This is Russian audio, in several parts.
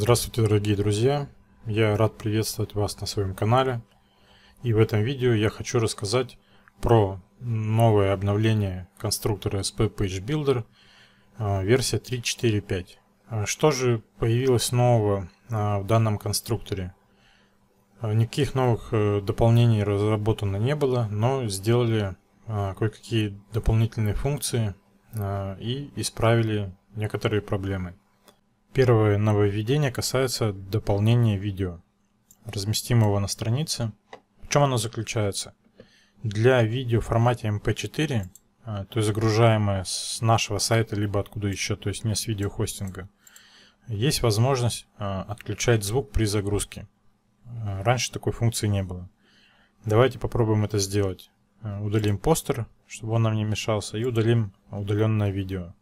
Здравствуйте, дорогие друзья! Я рад приветствовать вас на своем канале. И в этом видео я хочу рассказать про новое обновление конструктора SP Page Builder а, версия 3.4.5. А, что же появилось нового а, в данном конструкторе? Никаких новых э, дополнений разработано не было, но сделали кое-какие дополнительные функции и исправили некоторые проблемы. Первое нововведение касается дополнения видео. Разместим его на странице. В чем оно заключается? Для видео в формате MP4, эм а, то есть загружаемое с нашего сайта, либо откуда еще, то есть не с видеохостинга, есть возможность а, отключать звук при загрузке. А, раньше такой функции не было. Давайте попробуем это сделать. Удалим постер, чтобы он нам не мешался, и удалим удаленное видео,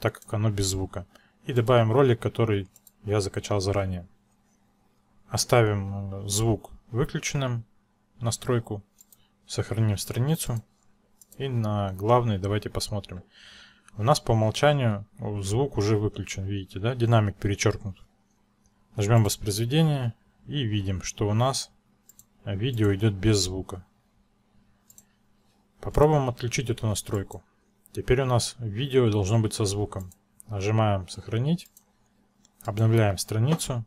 так как оно без звука и добавим ролик, который я закачал заранее. Оставим э, звук выключенным, настройку, сохраним страницу и на главный давайте посмотрим. У нас по умолчанию звук уже выключен, видите, да? Динамик перечеркнут. Нажмем воспроизведение и видим, что у нас э, видео идет без звука. Попробуем отключить эту настройку. Теперь у нас видео должно быть со звуком. Нажимаем «Сохранить». Обновляем страницу.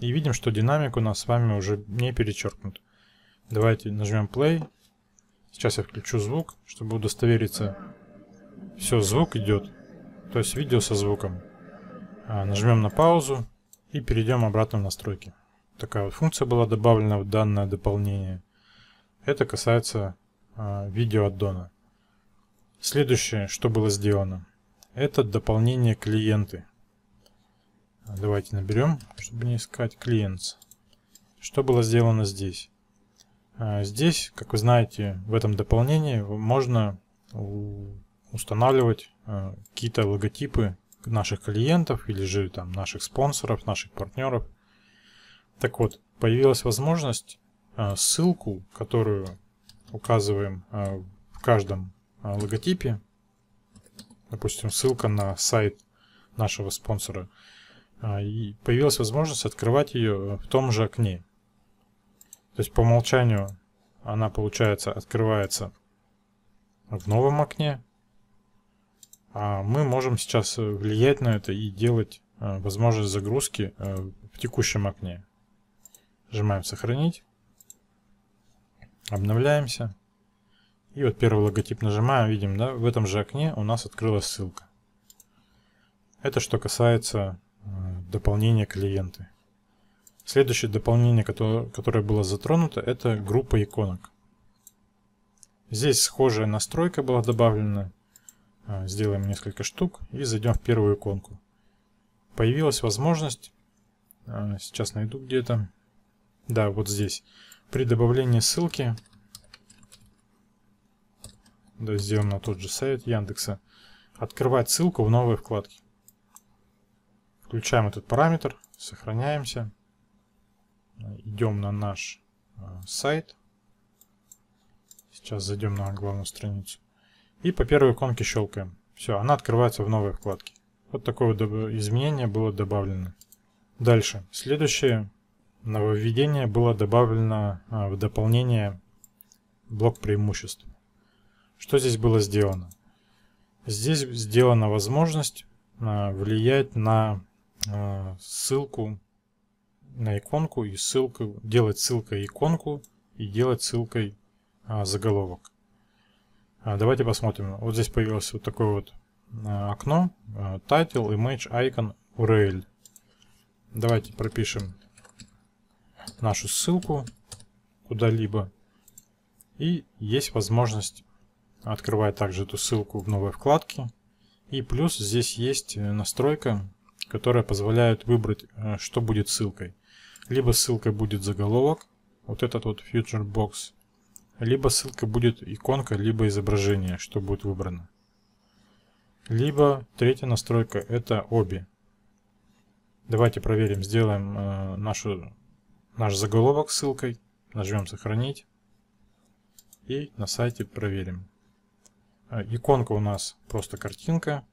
И видим, что динамик у нас с вами уже не перечеркнут. Давайте нажмем play. Сейчас я включу звук, чтобы удостовериться. Все, звук идет. То есть видео со звуком. А, нажмем на паузу и перейдем обратно в настройки. Такая вот функция была добавлена в данное дополнение. Это касается а, видео аддона. Следующее, что было сделано. Это дополнение клиенты. Давайте наберем, чтобы не искать клиент. Что было сделано здесь? А, здесь, как вы знаете, в этом дополнении можно устанавливать а, какие-то логотипы наших клиентов или же там наших спонсоров, наших партнеров. Так вот, появилась возможность а, ссылку, которую указываем в каждом логотипе, допустим, ссылка на сайт нашего спонсора, а, и появилась возможность открывать ее в том же окне. То есть по умолчанию она, получается, открывается в новом окне, а мы можем сейчас э, влиять на это и делать э, возможность загрузки э, в текущем окне. Нажимаем «Сохранить», обновляемся. И вот первый логотип нажимаем, видим, да, в этом же окне у нас открылась ссылка. Это что касается э, дополнения клиенты. Следующее дополнение, которое было затронуто, это группа иконок. Здесь схожая настройка была добавлена. Э, сделаем несколько штук и зайдем в первую иконку. Появилась возможность, э, сейчас найду где-то, да, вот здесь, при добавлении ссылки да, сделаем на тот же сайт Яндекса, открывать ссылку в новой вкладке. Включаем этот параметр, сохраняемся, идем на наш э, сайт, сейчас зайдем на главную страницу, и по первой иконке щелкаем. Все, она открывается в новой вкладке. Вот такое изменение было добавлено. Дальше. Следующее нововведение было добавлено э, в дополнение блок преимуществ. Что здесь было сделано? Здесь сделана возможность э, влиять на э, ссылку на иконку и ссылку, делать ссылкой иконку и делать ссылкой э, заголовок. А, давайте посмотрим. Вот здесь появилось вот такое вот окно. title, image, icon, URL. Давайте пропишем нашу ссылку куда-либо. И есть возможность открывает также эту ссылку в новой вкладке. И плюс здесь есть э, настройка, которая позволяет выбрать, э, что будет ссылкой. Либо ссылкой будет заголовок, вот этот вот Future Box, либо ссылка будет иконка, либо изображение, что будет выбрано. Либо третья настройка это обе. Давайте проверим, сделаем э, нашу, наш заголовок ссылкой, нажмем сохранить и на сайте проверим. А, иконка у нас просто картинка,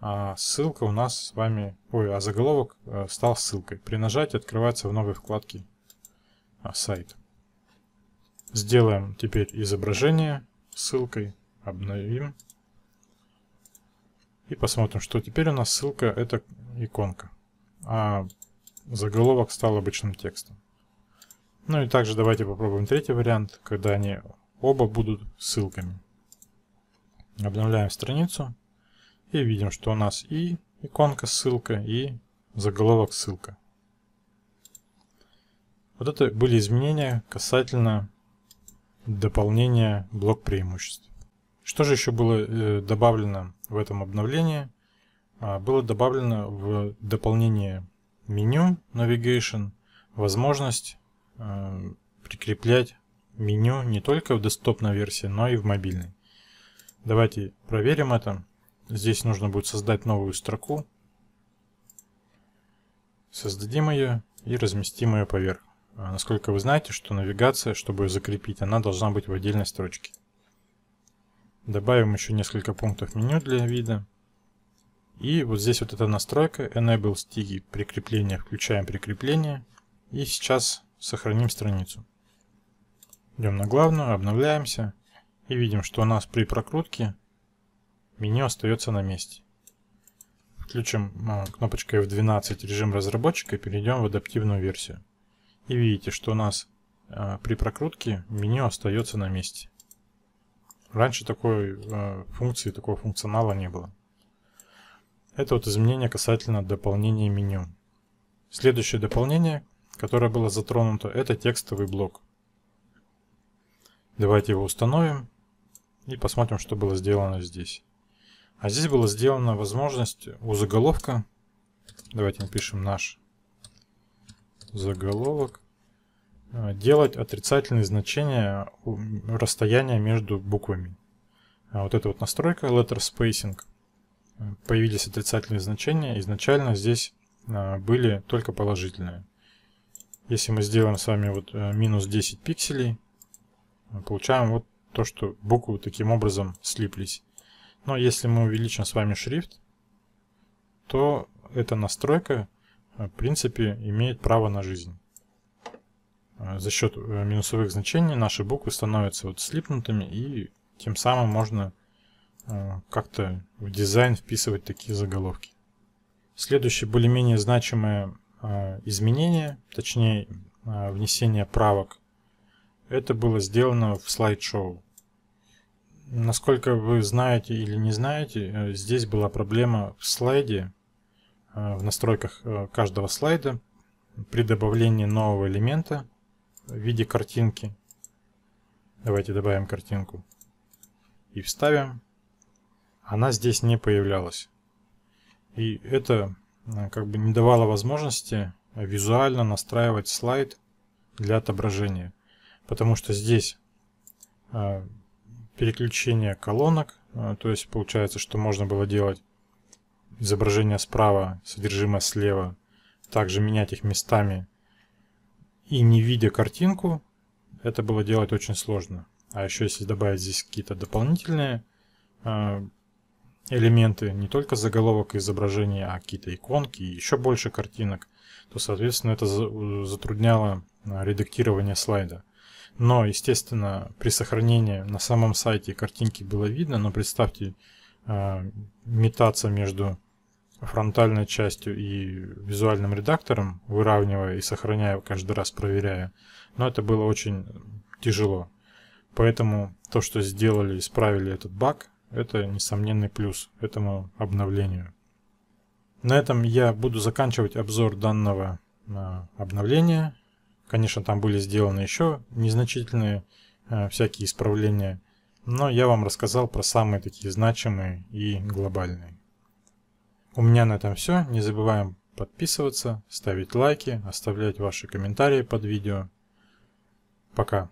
а ссылка у нас с вами, ой, а заголовок э, стал ссылкой. При нажатии открывается в новой вкладке а, сайт. Сделаем теперь изображение ссылкой, обновим. И посмотрим, что теперь у нас ссылка это иконка. А заголовок стал обычным текстом. Ну и также давайте попробуем третий вариант, когда они оба будут ссылками. Обновляем страницу и видим, что у нас и иконка ссылка, и заголовок ссылка. Вот это были изменения касательно дополнения блок преимуществ. Что же еще было э, добавлено в этом обновлении? А, было добавлено в дополнение меню Navigation возможность э, прикреплять меню не только в десктопной версии, но и в мобильной. Давайте проверим это. Здесь нужно будет создать новую строку. Создадим ее и разместим ее поверх. А, насколько вы знаете, что навигация, чтобы ее закрепить, она должна быть в отдельной строчке. Добавим еще несколько пунктов меню для вида. И вот здесь вот эта настройка Enable Sticky прикрепления, включаем прикрепление. И сейчас сохраним страницу. Идем на главную, обновляемся и видим, что у нас при прокрутке меню остается на месте. Включим а, кнопочкой F12 режим разработчика и перейдем в адаптивную версию. И видите, что у нас а, при прокрутке меню остается на месте. Раньше такой а, функции, такого функционала не было. Это вот изменение касательно дополнения меню. Следующее дополнение, которое было затронуто, это текстовый блок. Давайте его установим и посмотрим, что было сделано здесь. А здесь была сделана возможность у заголовка, давайте напишем наш заголовок, а, делать отрицательные значения расстояния между буквами. А вот эта вот настройка letter spacing, а, появились отрицательные значения, изначально здесь были только положительные. Если мы сделаем с вами вот э, минус 10 пикселей, получаем вот то, что буквы таким образом слиплись. Но если мы увеличим с вами шрифт, то эта настройка, э, в принципе, имеет право на жизнь. Э, за счет э, минусовых значений наши буквы становятся вот слипнутыми, и тем самым можно как-то в дизайн вписывать такие заголовки. Следующее более-менее значимое изменение, точнее внесение правок это было сделано в слайд-шоу. Насколько вы знаете или не знаете, э, здесь была проблема в слайде, э, в настройках э, каждого слайда, при добавлении нового элемента в виде картинки. Давайте добавим картинку и вставим. Она здесь не появлялась. И это как бы не давало возможности визуально настраивать слайд для отображения потому что здесь а, переключение колонок, а, то есть получается, что можно было делать изображение справа, содержимое слева, также менять их местами и не видя картинку, это было делать очень сложно. А еще если добавить здесь какие-то дополнительные а, элементы, не только заголовок изображения, а какие-то иконки еще больше картинок, то, соответственно, это затрудняло редактирование слайда. Но, естественно, при сохранении на самом сайте картинки было видно, но представьте, э, метаться между фронтальной частью и визуальным редактором, выравнивая и сохраняя, каждый раз проверяя. Но ну, это было очень тяжело. Поэтому то, что сделали, исправили этот баг, это несомненный плюс этому обновлению. На этом я буду заканчивать обзор данного а, обновления. Конечно, там были сделаны еще незначительные э, всякие исправления, но я вам рассказал про самые такие значимые и глобальные. У меня на этом все. Не забываем подписываться, ставить лайки, оставлять ваши комментарии под видео. Пока.